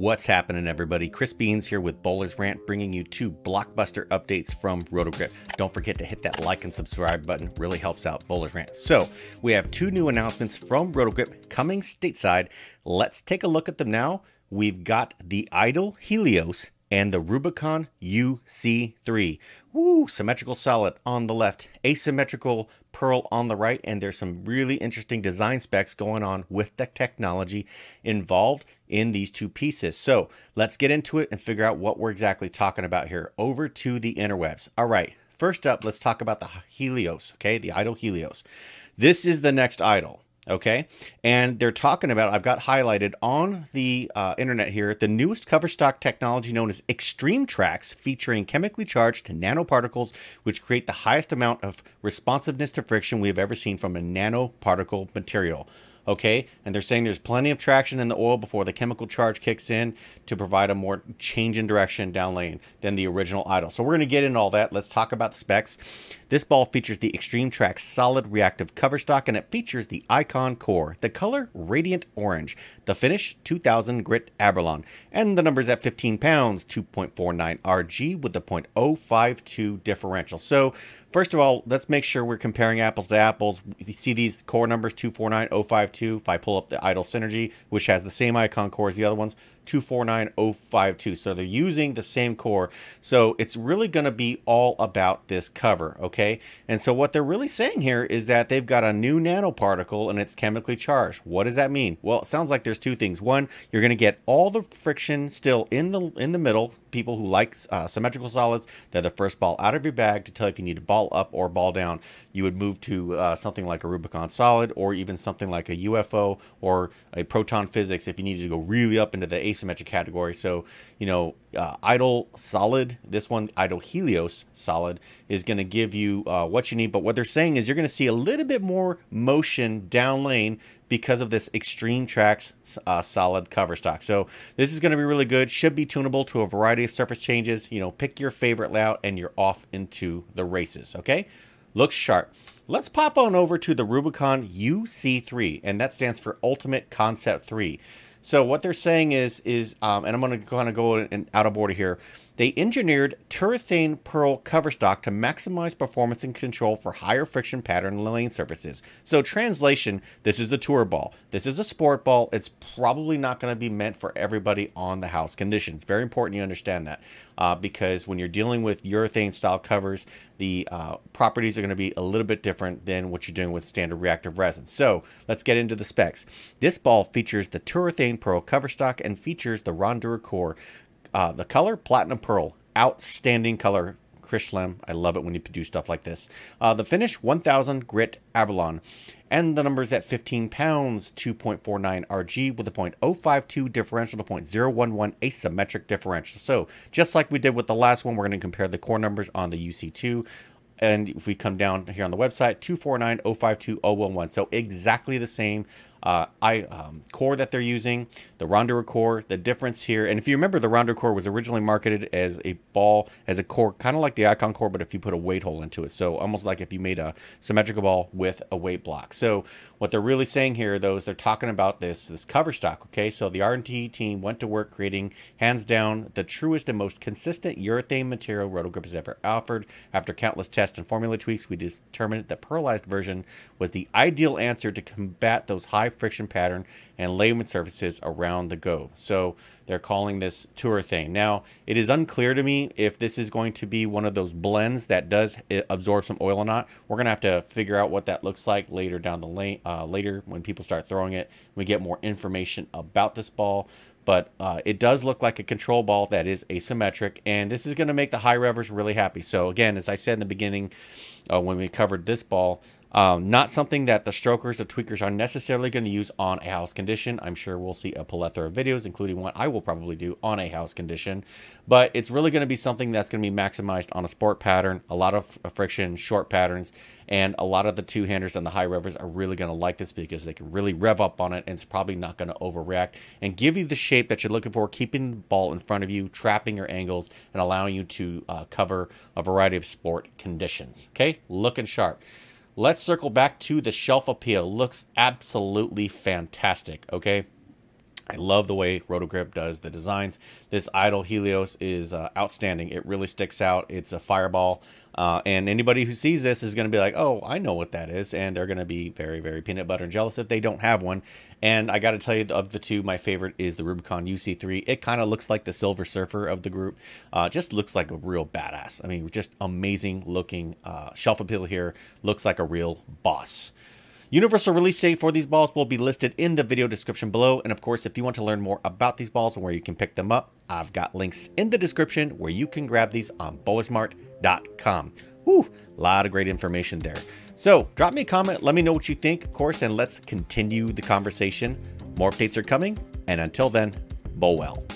What's happening, everybody? Chris Beans here with Bowler's Rant, bringing you two blockbuster updates from Rotogrip. Don't forget to hit that like and subscribe button, really helps out Bowler's Rant. So, we have two new announcements from Rotogrip coming stateside. Let's take a look at them now. We've got the Idle Helios and the Rubicon UC3. Woo! Symmetrical solid on the left, asymmetrical pearl on the right, and there's some really interesting design specs going on with the technology involved in these two pieces. So let's get into it and figure out what we're exactly talking about here. Over to the interwebs. All right, first up, let's talk about the Helios, okay? The idol Helios. This is the next idol. Okay. And they're talking about, I've got highlighted on the uh, internet here, the newest cover stock technology known as Extreme Tracks, featuring chemically charged nanoparticles, which create the highest amount of responsiveness to friction we have ever seen from a nanoparticle material okay? And they're saying there's plenty of traction in the oil before the chemical charge kicks in to provide a more change in direction down lane than the original idle. So we're going to get into all that. Let's talk about the specs. This ball features the Extreme Track solid reactive cover stock and it features the Icon core, the color radiant orange, the finish 2000 grit Aberlon, and the numbers at 15 pounds, 2.49 RG with the 0.052 differential. So first of all, let's make sure we're comparing apples to apples. You see these core numbers 249, to. If I pull up the idle synergy, which has the same icon core as the other ones, 249052. So they're using the same core. So it's really going to be all about this cover, okay? And so what they're really saying here is that they've got a new nanoparticle and it's chemically charged. What does that mean? Well, it sounds like there's two things. One, you're going to get all the friction still in the in the middle. People who like uh, symmetrical solids, they're the first ball out of your bag to tell if you need to ball up or ball down. You would move to uh, something like a Rubicon solid or even something like a UFO or a proton physics if you needed to go really up into the asymmetric category. So, you know, uh, idle solid, this one, idle Helios solid, is going to give you uh, what you need. But what they're saying is you're going to see a little bit more motion down lane because of this Extreme Tracks uh, solid cover stock. So this is going to be really good. Should be tunable to a variety of surface changes. You know, pick your favorite layout and you're off into the races, okay? Looks sharp. Let's pop on over to the Rubicon UC3, and that stands for Ultimate Concept 3. So what they're saying is is um, and I'm going to kind of go in, out of order here. They engineered turethane pearl cover stock to maximize performance and control for higher friction pattern lane surfaces. So translation, this is a tour ball. This is a sport ball. It's probably not going to be meant for everybody on the house conditions. Very important you understand that uh, because when you're dealing with urethane style covers, the uh, properties are going to be a little bit different than what you're doing with standard reactive resin. So let's get into the specs. This ball features the turethane pearl cover stock and features the Rondura core uh, the color, Platinum Pearl. Outstanding color. Krishlam, I love it when you do stuff like this. Uh, the finish, 1000 grit Abalon. And the numbers at 15 pounds, 2.49 RG with a 0.052 differential to 0.011 asymmetric differential. So just like we did with the last one, we're going to compare the core numbers on the UC2 and if we come down here on the website, 249052011. So exactly the same uh, I, um, core that they're using, the Rondura core, the difference here. And if you remember, the Rondura core was originally marketed as a ball, as a core, kind of like the Icon core, but if you put a weight hole into it. So almost like if you made a symmetrical ball with a weight block. So what they're really saying here, though, is they're talking about this, this cover stock, okay? So the R&T team went to work creating, hands down, the truest and most consistent urethane material Rotogrip has ever offered. After countless tests and formula tweaks, we determined that pearlized version was the ideal answer to combat those high friction pattern and layman surfaces around the go. So they're calling this tour thing. Now, it is unclear to me if this is going to be one of those blends that does absorb some oil or not. We're going to have to figure out what that looks like later down the lane, uh, later when people start throwing it. We get more information about this ball but uh, it does look like a control ball that is asymmetric, and this is going to make the high revers really happy. So again, as I said in the beginning, uh, when we covered this ball, um, not something that the strokers or tweakers are necessarily going to use on a house condition. I'm sure we'll see a plethora of videos, including one I will probably do on a house condition. But it's really going to be something that's going to be maximized on a sport pattern, a lot of friction, short patterns, and a lot of the two-handers and the high revers are really going to like this because they can really rev up on it and it's probably not going to overreact and give you the shape that you're looking for, keeping the ball in front of you, trapping your angles, and allowing you to uh, cover a variety of sport conditions. Okay, looking sharp. Let's circle back to the shelf appeal. Looks absolutely fantastic, okay? I love the way Rotogrip does the designs. This Idle Helios is uh, outstanding. It really sticks out. It's a fireball. Uh, and anybody who sees this is going to be like, oh, I know what that is. And they're going to be very, very peanut butter and jealous if they don't have one. And I got to tell you, of the two, my favorite is the Rubicon UC3. It kind of looks like the Silver Surfer of the group. Uh, just looks like a real badass. I mean, just amazing looking uh, shelf appeal here. Looks like a real boss. Universal release date for these balls will be listed in the video description below. And of course, if you want to learn more about these balls and where you can pick them up, I've got links in the description where you can grab these on boasmart.com. Whew, a lot of great information there. So drop me a comment, let me know what you think, of course, and let's continue the conversation. More updates are coming, and until then, bow well.